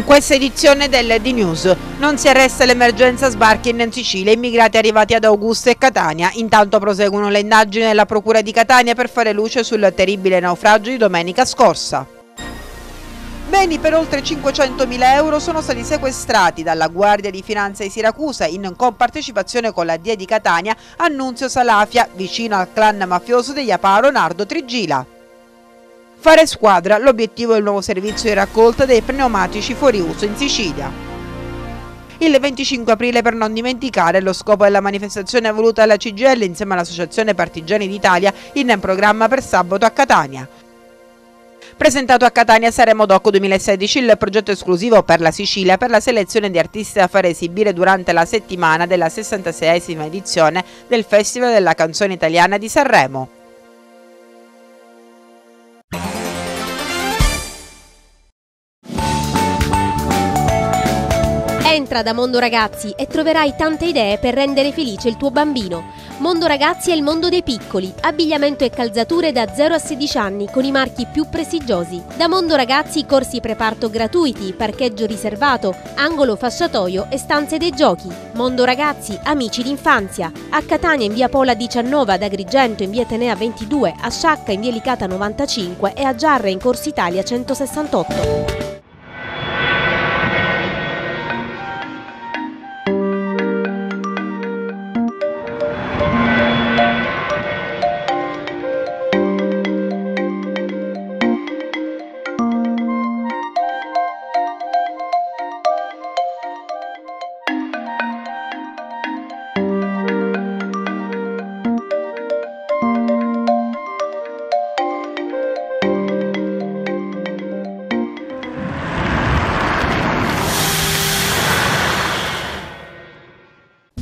In questa edizione del D-News non si arresta l'emergenza sbarchi in Sicilia, immigrati arrivati ad Augusto e Catania. Intanto proseguono le indagini della Procura di Catania per fare luce sul terribile naufragio di domenica scorsa. Beni per oltre 500.000 euro sono stati sequestrati dalla Guardia di Finanza di Siracusa in compartecipazione con la DIA di Catania Annunzio Salafia, vicino al clan mafioso degli Aparo Nardo Trigila. Fare squadra, l'obiettivo del nuovo servizio di raccolta dei pneumatici fuori uso in Sicilia. Il 25 aprile, per non dimenticare, lo scopo della manifestazione voluta dalla CGL insieme all'Associazione Partigiani d'Italia in programma per sabato a Catania. Presentato a Catania Saremo Docco 2016 il progetto esclusivo per la Sicilia per la selezione di artisti da fare esibire durante la settimana della 66esima edizione del Festival della Canzone Italiana di Sanremo. Entra da Mondo Ragazzi e troverai tante idee per rendere felice il tuo bambino. Mondo Ragazzi è il mondo dei piccoli, abbigliamento e calzature da 0 a 16 anni con i marchi più prestigiosi. Da Mondo Ragazzi corsi preparto gratuiti, parcheggio riservato, angolo fasciatoio e stanze dei giochi. Mondo Ragazzi, amici d'infanzia. A Catania in via Pola 19, ad Agrigento in via Tenea 22, a Sciacca in via Licata 95 e a Giarre in Corsa Italia 168.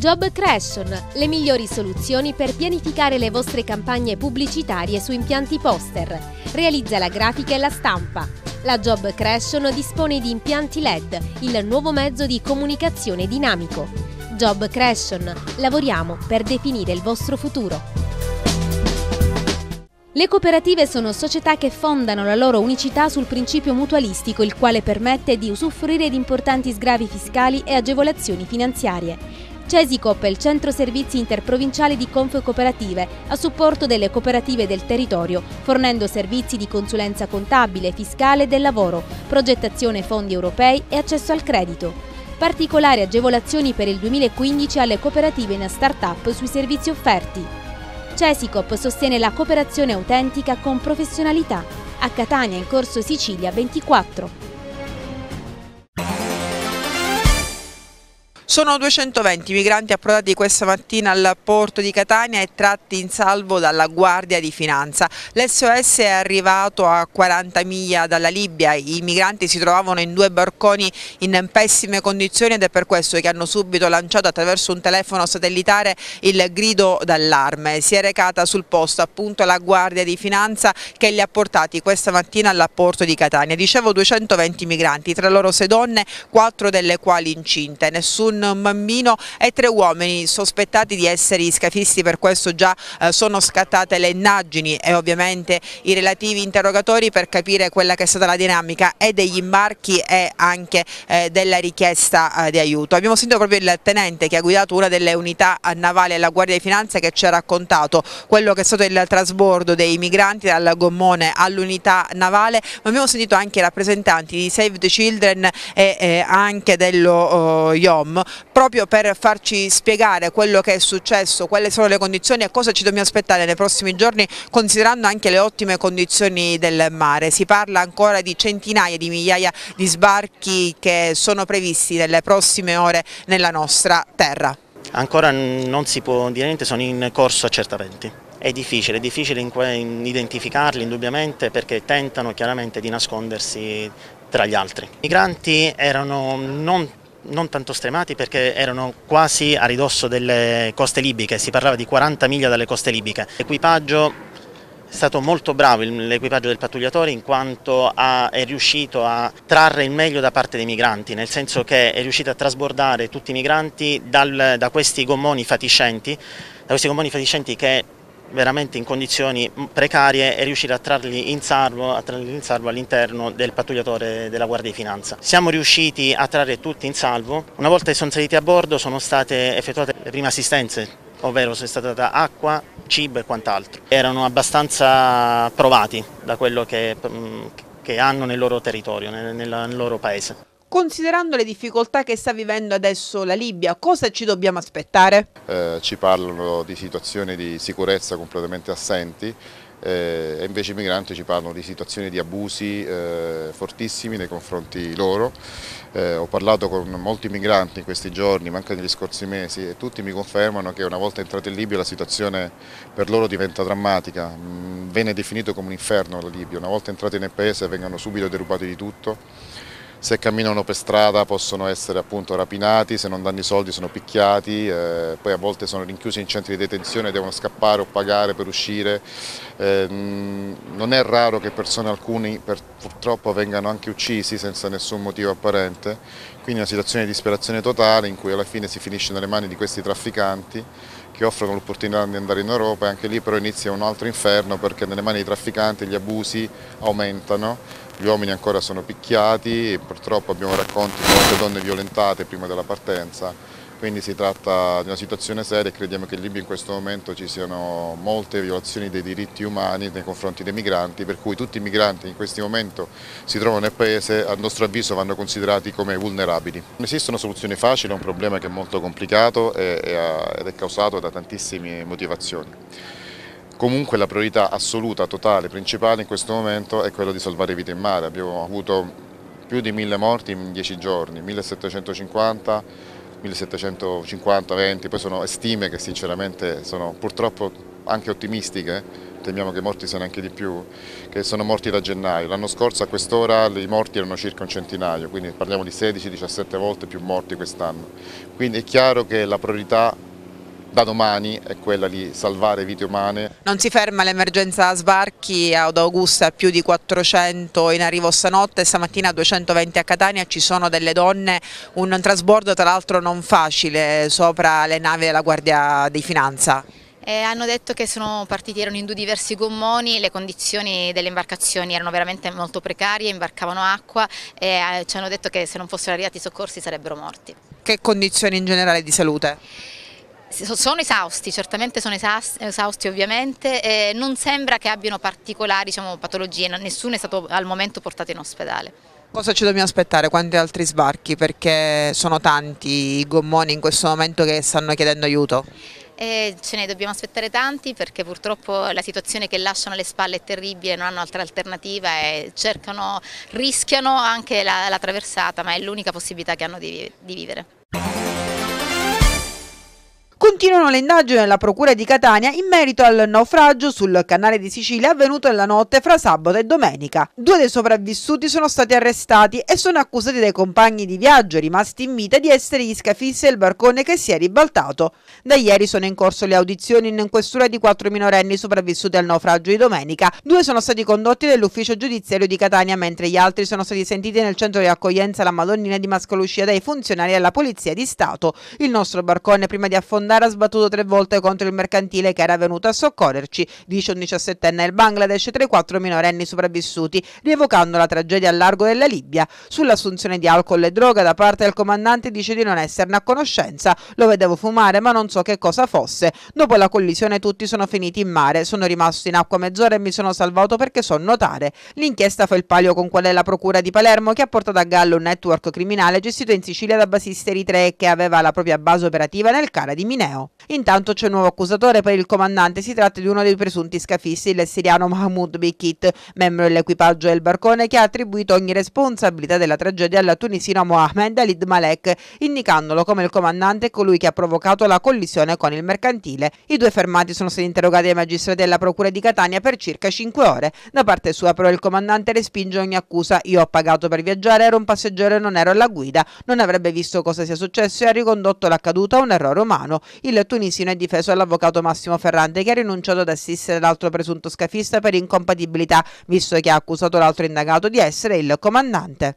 Job Creation, le migliori soluzioni per pianificare le vostre campagne pubblicitarie su impianti poster. Realizza la grafica e la stampa. La Job Creation dispone di impianti LED, il nuovo mezzo di comunicazione dinamico. Job Creation, lavoriamo per definire il vostro futuro. Le cooperative sono società che fondano la loro unicità sul principio mutualistico, il quale permette di usufruire di importanti sgravi fiscali e agevolazioni finanziarie. Cesicop è il centro servizi interprovinciale di Cooperative a supporto delle cooperative del territorio, fornendo servizi di consulenza contabile, fiscale e del lavoro, progettazione fondi europei e accesso al credito particolari agevolazioni per il 2015 alle cooperative in start-up sui servizi offerti. Cesicop sostiene la cooperazione autentica con professionalità. A Catania in corso Sicilia 24. Sono 220 migranti approdati questa mattina al porto di Catania e tratti in salvo dalla Guardia di Finanza. L'SOS è arrivato a 40 miglia dalla Libia, i migranti si trovavano in due barconi in pessime condizioni ed è per questo che hanno subito lanciato attraverso un telefono satellitare il grido d'allarme. Si è recata sul posto appunto la Guardia di Finanza che li ha portati questa mattina al porto di Catania. Dicevo 220 migranti, tra loro sei donne, quattro delle quali incinte. Nessun un bambino e tre uomini sospettati di essere scafisti, per questo già eh, sono scattate le indagini e ovviamente i relativi interrogatori per capire quella che è stata la dinamica e degli imbarchi e anche eh, della richiesta eh, di aiuto. Abbiamo sentito proprio il tenente che ha guidato una delle unità navali alla Guardia di Finanza che ci ha raccontato quello che è stato il trasbordo dei migranti dal gommone all'unità navale, ma abbiamo sentito anche i rappresentanti di Save the Children e anche dello IOM oh, proprio per farci spiegare quello che è successo, quali sono le condizioni e cosa ci dobbiamo aspettare nei prossimi giorni considerando anche le ottime condizioni del mare. Si parla ancora di centinaia di migliaia di sbarchi che sono previsti nelle prossime ore nella nostra terra. Ancora non si può dire niente, sono in corso accertamenti. È difficile, è difficile identificarli indubbiamente perché tentano chiaramente di nascondersi tra gli altri. I migranti erano non non tanto stremati perché erano quasi a ridosso delle coste libiche, si parlava di 40 miglia dalle coste libiche. L'equipaggio è stato molto bravo l'equipaggio del pattugliatore in quanto ha, è riuscito a trarre il meglio da parte dei migranti, nel senso che è riuscito a trasbordare tutti i migranti dal, da questi gommoni fatiscenti, da questi gommoni fatiscenti che veramente in condizioni precarie e riuscire a trarli in salvo, salvo all'interno del pattugliatore della Guardia di Finanza. Siamo riusciti a trarre tutti in salvo, una volta che sono saliti a bordo sono state effettuate le prime assistenze, ovvero sono stata data acqua, cibo e quant'altro. Erano abbastanza provati da quello che, mm, che hanno nel loro territorio, nel, nel loro paese. Considerando le difficoltà che sta vivendo adesso la Libia, cosa ci dobbiamo aspettare? Eh, ci parlano di situazioni di sicurezza completamente assenti eh, invece i migranti ci parlano di situazioni di abusi eh, fortissimi nei confronti loro. Eh, ho parlato con molti migranti in questi giorni, ma anche negli scorsi mesi, e tutti mi confermano che una volta entrati in Libia la situazione per loro diventa drammatica. Mh, mm, viene definito come un inferno la Libia, una volta entrati nel paese vengono subito derubati di tutto se camminano per strada possono essere appunto rapinati, se non danno i soldi sono picchiati, eh, poi a volte sono rinchiusi in centri di detenzione, e devono scappare o pagare per uscire. Eh, non è raro che persone alcuni per, purtroppo vengano anche uccisi senza nessun motivo apparente, quindi una situazione di disperazione totale in cui alla fine si finisce nelle mani di questi trafficanti che offrono l'opportunità di andare in Europa e anche lì però inizia un altro inferno perché nelle mani dei trafficanti gli abusi aumentano gli uomini ancora sono picchiati purtroppo abbiamo racconti di molte donne violentate prima della partenza, quindi si tratta di una situazione seria e crediamo che in Libia in questo momento ci siano molte violazioni dei diritti umani nei confronti dei migranti, per cui tutti i migranti in questo momento si trovano nel paese a nostro avviso vanno considerati come vulnerabili. Non esiste una soluzione facile, è un problema che è molto complicato ed è causato da tantissime motivazioni. Comunque la priorità assoluta, totale, principale in questo momento è quella di salvare vite in mare. Abbiamo avuto più di 1000 morti in 10 giorni, 1750, 1750, 20, poi sono stime che sinceramente sono purtroppo anche ottimistiche, temiamo che i morti siano anche di più, che sono morti da gennaio. L'anno scorso a quest'ora i morti erano circa un centinaio, quindi parliamo di 16-17 volte più morti quest'anno. Quindi è chiaro che la priorità da domani è quella di salvare vite umane. Non si ferma l'emergenza sbarchi ad Augusta, più di 400 in arrivo stanotte, stamattina 220 a Catania, ci sono delle donne, un trasbordo tra l'altro non facile sopra le navi della Guardia di Finanza. Eh, hanno detto che sono partiti, erano in due diversi gommoni, le condizioni delle imbarcazioni erano veramente molto precarie, imbarcavano acqua e eh, ci hanno detto che se non fossero arrivati i soccorsi sarebbero morti. Che condizioni in generale di salute? Sono esausti, certamente sono esausti ovviamente, e non sembra che abbiano particolari diciamo, patologie, nessuno è stato al momento portato in ospedale. Cosa ci dobbiamo aspettare? Quanti altri sbarchi? Perché sono tanti i gommoni in questo momento che stanno chiedendo aiuto. E ce ne dobbiamo aspettare tanti perché purtroppo la situazione che lasciano alle spalle è terribile, non hanno altra alternativa e cercano, rischiano anche la, la traversata, ma è l'unica possibilità che hanno di, di vivere. Continuano le indagini della Procura di Catania in merito al naufragio sul canale di Sicilia avvenuto nella notte fra sabato e domenica. Due dei sopravvissuti sono stati arrestati e sono accusati dai compagni di viaggio rimasti in vita di essere gli scafisti del barcone che si è ribaltato. Da ieri sono in corso le audizioni in questura di quattro minorenni sopravvissuti al naufragio di domenica. Due sono stati condotti nell'ufficio giudiziario di Catania mentre gli altri sono stati sentiti nel centro di accoglienza alla Madonnina di Mascalucia dai funzionari della Polizia di Stato. Il nostro barcone prima di affondare ha sbattuto tre volte contro il mercantile che era venuto a soccorrerci, dice un 17enne del Bangladesh tra i quattro minorenni sopravvissuti, rievocando la tragedia al largo della Libia. Sull'assunzione di alcol e droga da parte del comandante dice di non esserne a conoscenza, lo vedevo fumare ma non so che cosa fosse. Dopo la collisione tutti sono finiti in mare, sono rimasto in acqua mezz'ora e mi sono salvato perché so nuotare. L'inchiesta fa il palio con quella della procura di Palermo che ha portato a gallo un network criminale gestito in Sicilia da basisti eritrei che aveva la propria base operativa nel Cara di Minerva. Romeo. Intanto c'è un nuovo accusatore per il comandante, si tratta di uno dei presunti scafisti, il siriano Mahmoud Bikit, membro dell'equipaggio del barcone che ha attribuito ogni responsabilità della tragedia alla tunisina Mohamed Alid Malek, indicandolo come il comandante colui che ha provocato la collisione con il mercantile. I due fermati sono stati interrogati dai magistrati della procura di Catania per circa 5 ore. Da parte sua però il comandante respinge ogni accusa, io ho pagato per viaggiare, ero un passeggero e non ero alla guida, non avrebbe visto cosa sia successo e ha ricondotto l'accaduto a un errore umano. Il tunisino è difeso dall'avvocato Massimo Ferrante che ha rinunciato ad assistere l'altro presunto scafista per incompatibilità, visto che ha accusato l'altro indagato di essere il comandante.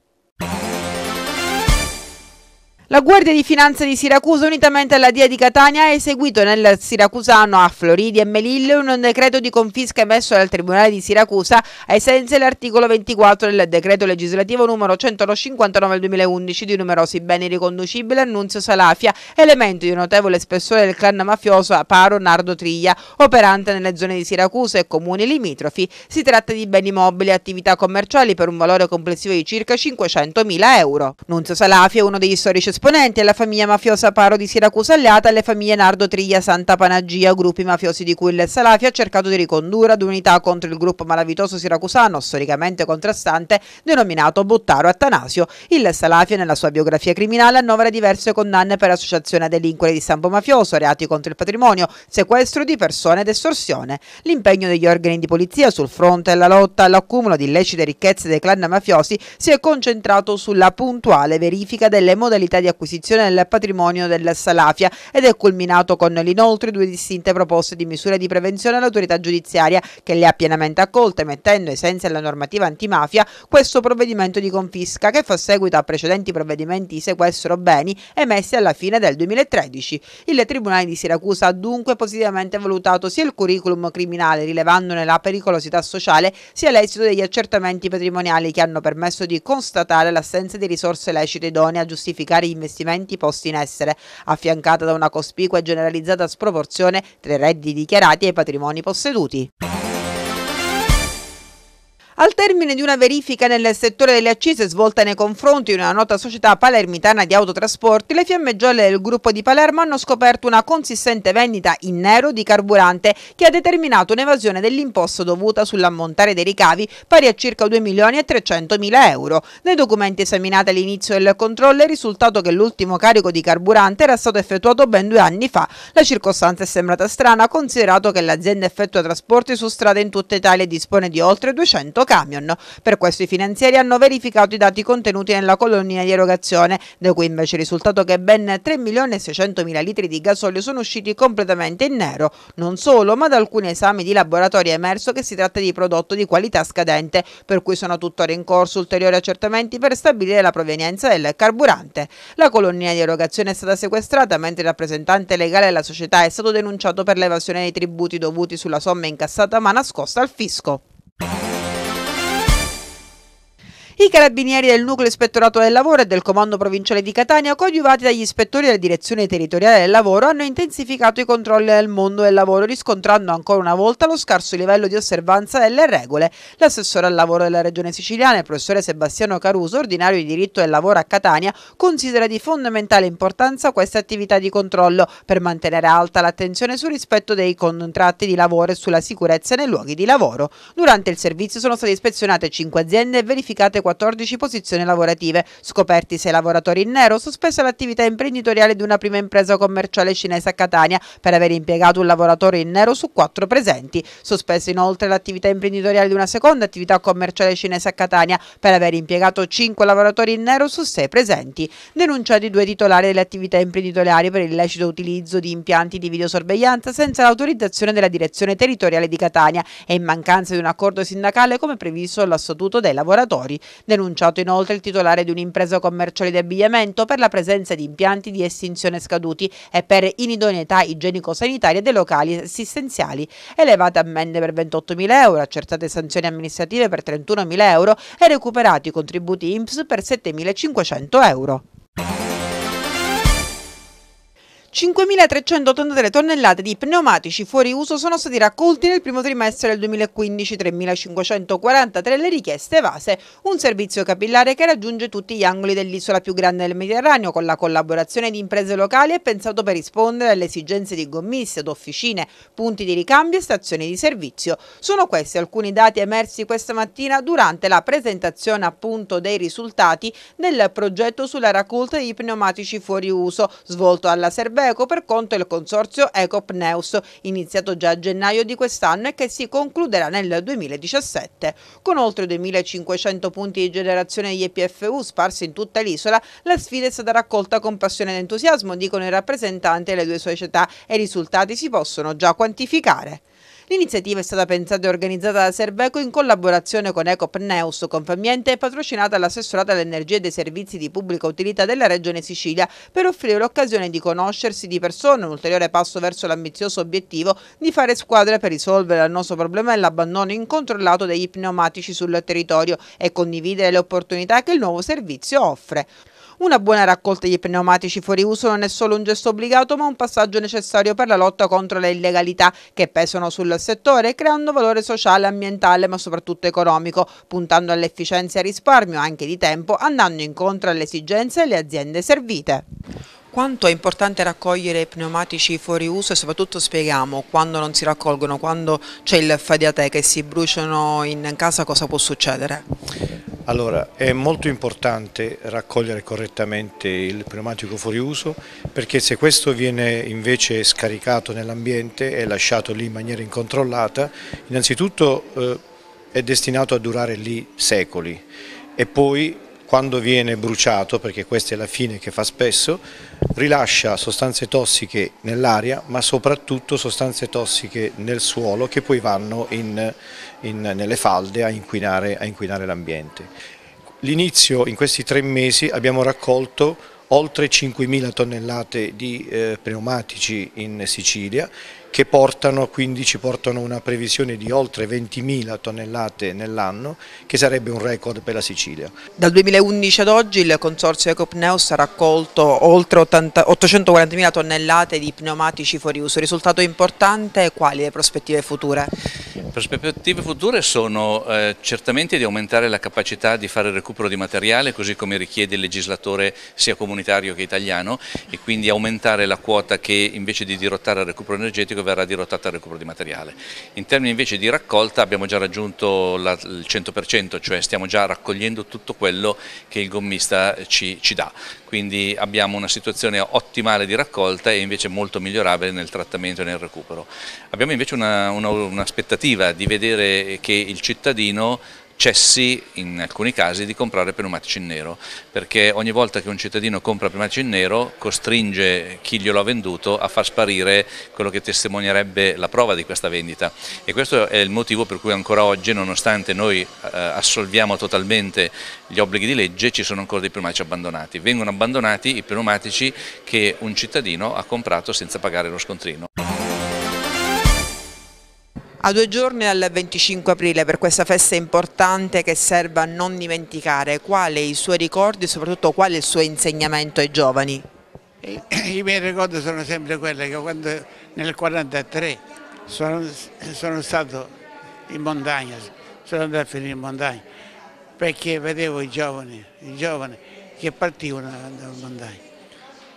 La Guardia di Finanza di Siracusa, unitamente alla DIA di Catania, ha eseguito nel siracusano a Floridi e Melillo un decreto di confisca emesso dal Tribunale di Siracusa ai sensi dell'articolo 24 del decreto legislativo numero 159 del 2011 di numerosi beni riconducibili a Nunzio Salafia, elemento di notevole spessore del clan mafioso Aparo Nardo Triglia, operante nelle zone di Siracusa e comuni limitrofi. Si tratta di beni mobili e attività commerciali per un valore complessivo di circa 500.000 euro. Nunzio Salafia è uno degli storici esponenti alla famiglia mafiosa Paro di Siracusa alleata alle famiglie Nardo Triglia Santa Panagia, gruppi mafiosi di cui il Salafi ha cercato di ricondurre ad unità contro il gruppo malavitoso siracusano, storicamente contrastante, denominato Bottaro Attanasio. Il Salafi nella sua biografia criminale annovera diverse condanne per associazione a delinquere di stampo mafioso, reati contro il patrimonio, sequestro di persone ed estorsione. L'impegno degli organi di polizia sul fronte alla lotta all'accumulo di illecite ricchezze dei clan mafiosi si è concentrato sulla puntuale verifica delle modalità di acquisizione del patrimonio del Salafia ed è culminato con l'inoltre due distinte proposte di misure di prevenzione all'autorità giudiziaria che le ha pienamente accolte mettendo ai sensi della normativa antimafia questo provvedimento di confisca che fa seguito a precedenti provvedimenti di sequestro beni emessi alla fine del 2013. Il Tribunale di Siracusa ha dunque positivamente valutato sia il curriculum criminale rilevandone la pericolosità sociale sia l'esito degli accertamenti patrimoniali che hanno permesso di constatare l'assenza di risorse lecite idonee a giustificare i investimenti posti in essere, affiancata da una cospicua e generalizzata sproporzione tra i redditi dichiarati e i patrimoni posseduti. Al termine di una verifica nel settore delle accise svolta nei confronti di una nota società palermitana di autotrasporti, le fiamme gialle del gruppo di Palermo hanno scoperto una consistente vendita in nero di carburante che ha determinato un'evasione dell'imposto dovuta sull'ammontare dei ricavi pari a circa 2 milioni e 300 mila euro. Nei documenti esaminati all'inizio del controllo è risultato che l'ultimo carico di carburante era stato effettuato ben due anni fa. La circostanza è sembrata strana considerato che l'azienda effettua trasporti su strada in tutta Italia e dispone di oltre 200 carichi camion. Per questo i finanzieri hanno verificato i dati contenuti nella colonnina di erogazione, da cui invece è risultato che ben 3.600.000 litri di gasolio sono usciti completamente in nero. Non solo, ma da alcuni esami di laboratorio è emerso che si tratta di prodotto di qualità scadente, per cui sono tuttora in corso ulteriori accertamenti per stabilire la provenienza del carburante. La colonnina di erogazione è stata sequestrata mentre il rappresentante legale della società è stato denunciato per l'evasione dei tributi dovuti sulla somma incassata ma nascosta al fisco. I carabinieri del nucleo ispettorato del lavoro e del comando provinciale di Catania, coadiuvati dagli ispettori della direzione territoriale del lavoro, hanno intensificato i controlli nel mondo del lavoro, riscontrando ancora una volta lo scarso livello di osservanza delle regole. L'assessore al lavoro della regione siciliana, il professore Sebastiano Caruso, ordinario di diritto del lavoro a Catania, considera di fondamentale importanza questa attività di controllo per mantenere alta l'attenzione sul rispetto dei contratti di lavoro e sulla sicurezza nei luoghi di lavoro. Durante il servizio sono state ispezionate 5 aziende e verificate 4 14 posizioni lavorative, scoperti 6 lavoratori in nero, sospesa l'attività imprenditoriale di una prima impresa commerciale cinese a Catania per aver impiegato un lavoratore in nero su 4 presenti, sospesa inoltre l'attività imprenditoriale di una seconda attività commerciale cinese a Catania per aver impiegato 5 lavoratori in nero su 6 presenti, denunciati due titolari delle attività imprenditoriali per il lecito utilizzo di impianti di videosorveglianza senza l'autorizzazione della direzione territoriale di Catania e in mancanza di un accordo sindacale come previsto dal Statuto dei lavoratori. Denunciato inoltre il titolare di un'impresa commerciale di abbigliamento per la presenza di impianti di estinzione scaduti e per inidoneità igienico-sanitaria dei locali assistenziali. Elevate ammende per 28.000 euro, accertate sanzioni amministrative per 31.000 euro e recuperati contributi INPS per 7.500 euro. 5.383 tonnellate di pneumatici fuori uso sono stati raccolti nel primo trimestre del 2015, 3.543 le richieste evase, un servizio capillare che raggiunge tutti gli angoli dell'isola più grande del Mediterraneo con la collaborazione di imprese locali e pensato per rispondere alle esigenze di gommiste, officine, punti di ricambio e stazioni di servizio. Sono questi alcuni dati emersi questa mattina durante la presentazione appunto dei risultati del progetto sulla raccolta di pneumatici fuori uso, svolto alla Serbia Club per conto del consorzio Ecopneus, iniziato già a gennaio di quest'anno e che si concluderà nel 2017. Con oltre 2.500 punti di generazione di EPFU sparsi in tutta l'isola, la sfida è stata raccolta con passione ed entusiasmo, dicono i rappresentanti delle due società, e i risultati si possono già quantificare. L'iniziativa è stata pensata e organizzata da Serveco in collaborazione con Ecopneus, Confambiente e patrocinata dall'assessorata all'energia e dei servizi di pubblica utilità della Regione Sicilia per offrire l'occasione di conoscersi di persona, un ulteriore passo verso l'ambizioso obiettivo di fare squadre per risolvere il nostro problema dell'abbandono incontrollato degli pneumatici sul territorio e condividere le opportunità che il nuovo servizio offre. Una buona raccolta di pneumatici fuori uso non è solo un gesto obbligato ma un passaggio necessario per la lotta contro le illegalità che pesano sul settore creando valore sociale, ambientale ma soprattutto economico, puntando all'efficienza e risparmio anche di tempo andando incontro alle esigenze e alle aziende servite. Quanto è importante raccogliere pneumatici fuori uso e soprattutto spieghiamo quando non si raccolgono, quando c'è il fadiate che si bruciano in casa cosa può succedere? Allora, è molto importante raccogliere correttamente il pneumatico fuori uso perché se questo viene invece scaricato nell'ambiente e lasciato lì in maniera incontrollata, innanzitutto eh, è destinato a durare lì secoli e poi quando viene bruciato, perché questa è la fine che fa spesso, rilascia sostanze tossiche nell'aria ma soprattutto sostanze tossiche nel suolo che poi vanno in, in, nelle falde a inquinare, inquinare l'ambiente. L'inizio in questi tre mesi abbiamo raccolto oltre 5.000 tonnellate di eh, pneumatici in Sicilia che portano, quindi ci portano una previsione di oltre 20.000 tonnellate nell'anno, che sarebbe un record per la Sicilia. Dal 2011 ad oggi il consorzio Ecopneus ha raccolto oltre 840.000 tonnellate di pneumatici fuori uso. risultato importante, quali le prospettive future? Le prospettive future sono eh, certamente di aumentare la capacità di fare il recupero di materiale, così come richiede il legislatore sia comunitario che italiano, e quindi aumentare la quota che invece di dirottare al recupero energetico energetico verrà dirottato al recupero di materiale. In termini invece di raccolta abbiamo già raggiunto la, il 100%, cioè stiamo già raccogliendo tutto quello che il gommista ci, ci dà. Quindi abbiamo una situazione ottimale di raccolta e invece molto migliorabile nel trattamento e nel recupero. Abbiamo invece un'aspettativa di vedere che il cittadino cessi in alcuni casi di comprare pneumatici in nero, perché ogni volta che un cittadino compra pneumatici in nero costringe chi glielo ha venduto a far sparire quello che testimonierebbe la prova di questa vendita e questo è il motivo per cui ancora oggi nonostante noi eh, assolviamo totalmente gli obblighi di legge ci sono ancora dei pneumatici abbandonati, vengono abbandonati i pneumatici che un cittadino ha comprato senza pagare lo scontrino. A due giorni al 25 aprile per questa festa importante che serve a non dimenticare, quali i suoi ricordi e soprattutto quale il suo insegnamento ai giovani? I, i miei ricordi sono sempre quelli che quando nel 1943 sono, sono, stato in montagna, sono andato a finire in montagna perché vedevo i giovani, i giovani che partivano dalla montagna.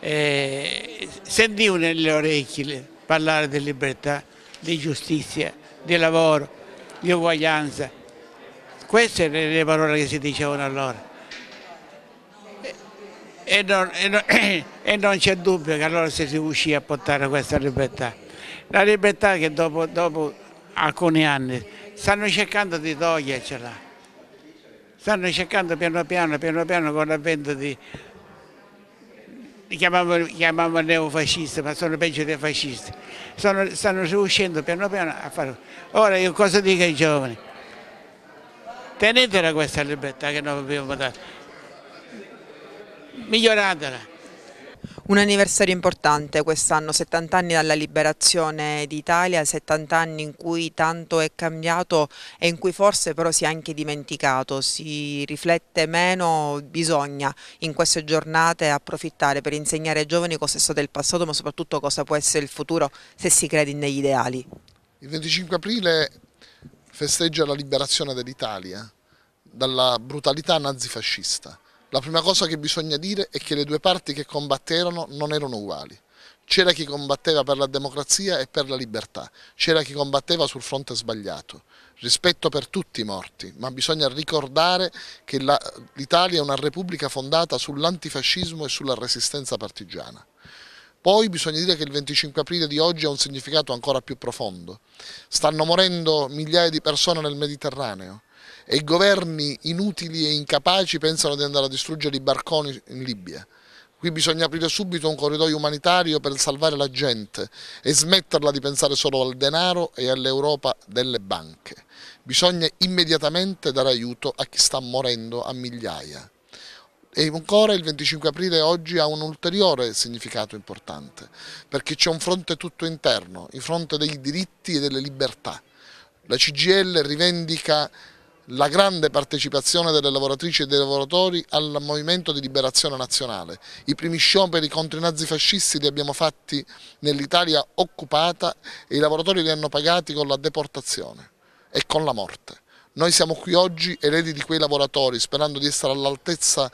E sentivo nelle orecchie parlare di libertà, di giustizia di lavoro, di uguaglianza. Queste sono le parole che si dicevano allora. E non, non, non c'è dubbio che allora si riuscì a portare questa libertà. La libertà che dopo, dopo alcuni anni stanno cercando di togliercela. Stanno cercando piano piano, piano piano con l'avvento di chiamavano, chiamavano neofascisti, ma sono peggio dei fascisti. Sono, stanno riuscendo piano piano a farlo. Ora io cosa dico ai giovani? Tenetela questa libertà che noi abbiamo dato, miglioratela. Un anniversario importante quest'anno, 70 anni dalla liberazione d'Italia, 70 anni in cui tanto è cambiato e in cui forse però si è anche dimenticato, si riflette meno, bisogna in queste giornate approfittare per insegnare ai giovani cosa è stato il passato ma soprattutto cosa può essere il futuro se si crede negli ideali. Il 25 aprile festeggia la liberazione dell'Italia dalla brutalità nazifascista la prima cosa che bisogna dire è che le due parti che combatterono non erano uguali. C'era chi combatteva per la democrazia e per la libertà, c'era chi combatteva sul fronte sbagliato. Rispetto per tutti i morti, ma bisogna ricordare che l'Italia è una repubblica fondata sull'antifascismo e sulla resistenza partigiana. Poi bisogna dire che il 25 aprile di oggi ha un significato ancora più profondo. Stanno morendo migliaia di persone nel Mediterraneo, e governi inutili e incapaci pensano di andare a distruggere i barconi in Libia. Qui bisogna aprire subito un corridoio umanitario per salvare la gente e smetterla di pensare solo al denaro e all'Europa delle banche. Bisogna immediatamente dare aiuto a chi sta morendo a migliaia. E ancora il 25 aprile oggi ha un ulteriore significato importante, perché c'è un fronte tutto interno, il fronte dei diritti e delle libertà. La CGL rivendica la grande partecipazione delle lavoratrici e dei lavoratori al movimento di liberazione nazionale. I primi scioperi contro i nazifascisti li abbiamo fatti nell'Italia occupata e i lavoratori li hanno pagati con la deportazione e con la morte. Noi siamo qui oggi eredi di quei lavoratori sperando di essere all'altezza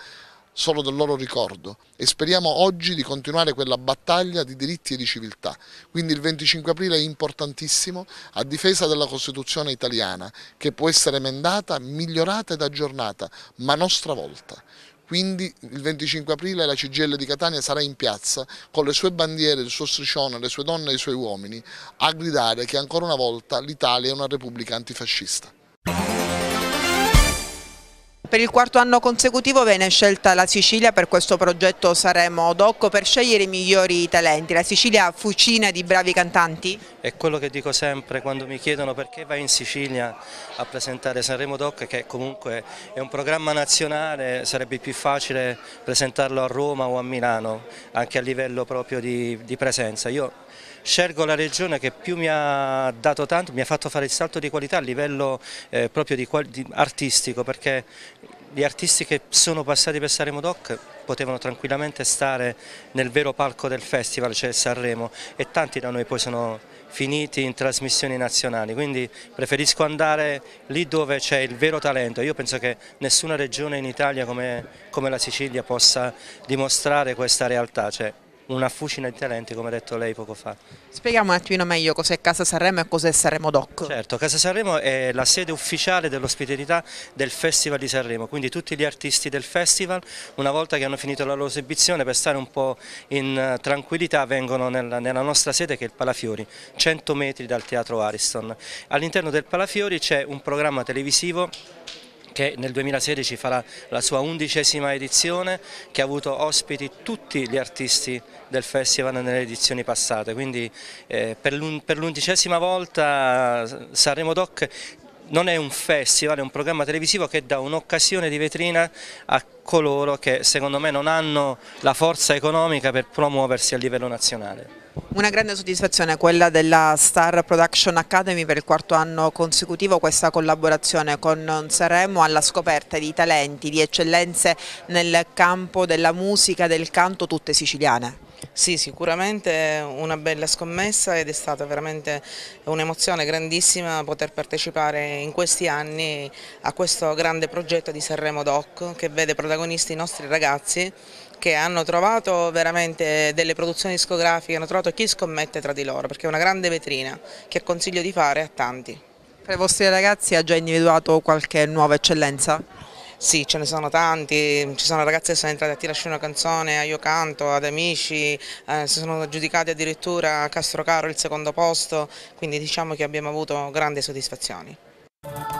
solo del loro ricordo e speriamo oggi di continuare quella battaglia di diritti e di civiltà. Quindi il 25 aprile è importantissimo a difesa della Costituzione italiana che può essere emendata, migliorata ed aggiornata, ma nostra volta. Quindi il 25 aprile la CGL di Catania sarà in piazza con le sue bandiere, il suo striscione, le sue donne e i suoi uomini a gridare che ancora una volta l'Italia è una repubblica antifascista. Per il quarto anno consecutivo viene scelta la Sicilia per questo progetto Saremo Docco per scegliere i migliori talenti. La Sicilia fucina di bravi cantanti? È quello che dico sempre quando mi chiedono perché vai in Sicilia a presentare Sanremo Doc che comunque è un programma nazionale, sarebbe più facile presentarlo a Roma o a Milano anche a livello proprio di, di presenza. Io scelgo la regione che più mi ha dato tanto, mi ha fatto fare il salto di qualità a livello eh, proprio di, di artistico perché gli artisti che sono passati per Sanremo Doc potevano tranquillamente stare nel vero palco del festival, cioè Sanremo, e tanti da noi poi sono finiti in trasmissioni nazionali, quindi preferisco andare lì dove c'è il vero talento. Io penso che nessuna regione in Italia come, come la Sicilia possa dimostrare questa realtà, cioè una fucina di talenti come ha detto lei poco fa. Spieghiamo un attimino meglio cos'è Casa Sanremo e cos'è Sanremo Doc. Certo, Casa Sanremo è la sede ufficiale dell'ospitalità del Festival di Sanremo, quindi tutti gli artisti del festival una volta che hanno finito la loro esibizione per stare un po' in eh, tranquillità vengono nella, nella nostra sede che è il Palafiori, 100 metri dal Teatro Ariston. All'interno del Palafiori c'è un programma televisivo che nel 2016 farà la sua undicesima edizione, che ha avuto ospiti tutti gli artisti del festival nelle edizioni passate, quindi eh, per l'undicesima volta eh, Sanremo Doc non è un festival, è un programma televisivo che dà un'occasione di vetrina a coloro che secondo me non hanno la forza economica per promuoversi a livello nazionale. Una grande soddisfazione quella della Star Production Academy per il quarto anno consecutivo, questa collaborazione con Sanremo alla scoperta di talenti, di eccellenze nel campo della musica, del canto, tutte siciliane. Sì, sicuramente una bella scommessa ed è stata veramente un'emozione grandissima poter partecipare in questi anni a questo grande progetto di Sanremo Doc che vede protagonisti i nostri ragazzi che hanno trovato veramente delle produzioni discografiche, hanno trovato chi scommette tra di loro perché è una grande vetrina che consiglio di fare a tanti. Tra i vostri ragazzi ha già individuato qualche nuova eccellenza? Sì, ce ne sono tanti, ci sono ragazze che sono entrate a tirarci una canzone a Io Canto, ad Amici, eh, si sono giudicati addirittura a Castrocaro il secondo posto, quindi diciamo che abbiamo avuto grandi soddisfazioni.